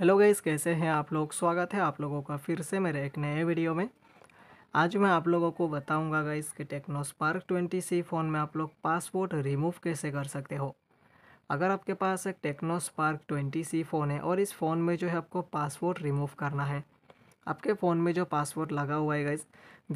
hello guys कैसे हैं आप लोग स्वागत है आप लोगों का फिर से मेरे एक नए वीडियो में आज मैं आप लोगों को बताऊंगा गाइस कि Tecno Spark twenty C phone में आप लोग पासपोर्ट रिमूव कैसे कर सकते हो अगर आपके पास एक Tecno Spark twenty C phone है और इस फ़ोन में जो है आपको पासपोर्ट रिमूव करना है आपके फ़ोन में जो पासवर्ड लगा हुआ है गाइज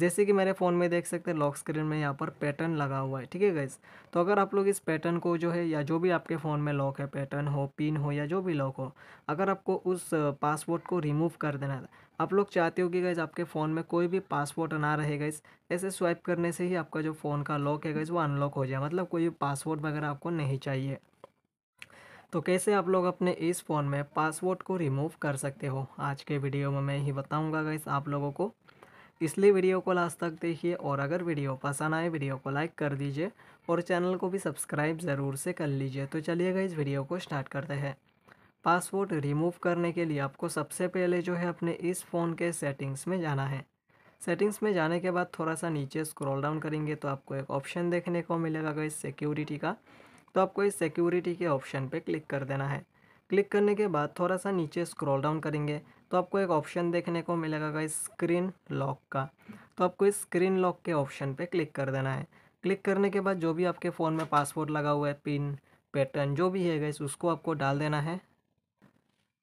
जैसे कि मेरे फ़ोन में देख सकते हैं लॉक स्क्रीन में यहाँ पर पैटर्न लगा हुआ है ठीक है गाइज तो अगर आप लोग इस पैटर्न को जो है या जो भी आपके फ़ोन में लॉक है पैटर्न हो पिन हो या जो भी लॉक हो अगर आपको उस पासवर्ड को रिमूव कर देना है आप लोग चाहते हो कि गैज़ आपके फ़ोन में कोई भी पासवर्ड ना रहे गैस ऐसे स्वाइप करने से ही आपका जो फ़ोन का लॉक है गैस वो अनलॉक हो जाए मतलब कोई पासवर्ड वगैरह आपको नहीं चाहिए तो कैसे आप लोग अपने इस फ़ोन में पासवर्ड को रिमूव कर सकते हो आज के वीडियो में मैं ही बताऊंगा गाइस आप लोगों को इसलिए वीडियो को लास्ट तक देखिए और अगर वीडियो पसंद आए वीडियो को लाइक कर दीजिए और चैनल को भी सब्सक्राइब ज़रूर से कर लीजिए तो चलिएगा इस वीडियो को स्टार्ट करते हैं पासवर्ड रिमूव करने के लिए आपको सबसे पहले जो है अपने इस फ़ोन के सेटिंग्स में जाना है सेटिंग्स में जाने के बाद थोड़ा सा नीचे स्क्रॉल डाउन करेंगे तो आपको एक ऑप्शन देखने को मिलेगा गई सिक्योरिटी का तो आपको इस सिक्योरिटी के ऑप्शन पे क्लिक कर देना है क्लिक करने के बाद थोड़ा सा नीचे स्क्रॉल डाउन करेंगे तो आपको एक ऑप्शन देखने को मिलेगा गाइस स्क्रीन लॉक का तो आपको इस स्क्रीन लॉक के ऑप्शन पे क्लिक कर देना है क्लिक करने के बाद जो भी आपके फ़ोन में पासवर्ड लगा हुआ है पिन पैटर्न जो भी है गाइस उसको आपको डाल देना है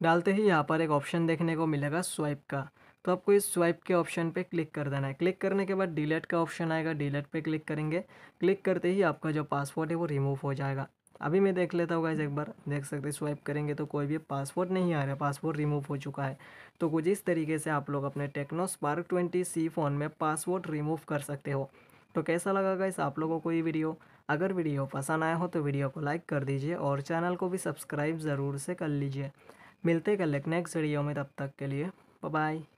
डालते ही यहाँ पर एक ऑप्शन देखने को मिलेगा स्वाइप का तो आपको इस स्वाइप के ऑप्शन पे क्लिक कर देना है क्लिक करने के बाद डिलीट का ऑप्शन आएगा डिलीट पे क्लिक करेंगे क्लिक करते ही आपका जो पासवर्ड है वो रिमूव हो जाएगा अभी मैं देख लेता हूँ इस एक बार देख सकते स्वाइप करेंगे तो कोई भी पासवर्ड नहीं आ रहा पासवर्ड रिमूव हो चुका है तो कुछ इस तरीके से आप लोग अपने Tecno Spark twenty C phone में पासवर्ड रिमूव कर सकते हो तो कैसा लगा गाइस आप लोगों को ये वीडियो अगर वीडियो पसंद आया हो तो वीडियो को लाइक कर दीजिए और चैनल को भी सब्सक्राइब ज़रूर से कर लीजिए मिलते कल नेक्स्ट वीडियो में तब तक के लिए बाय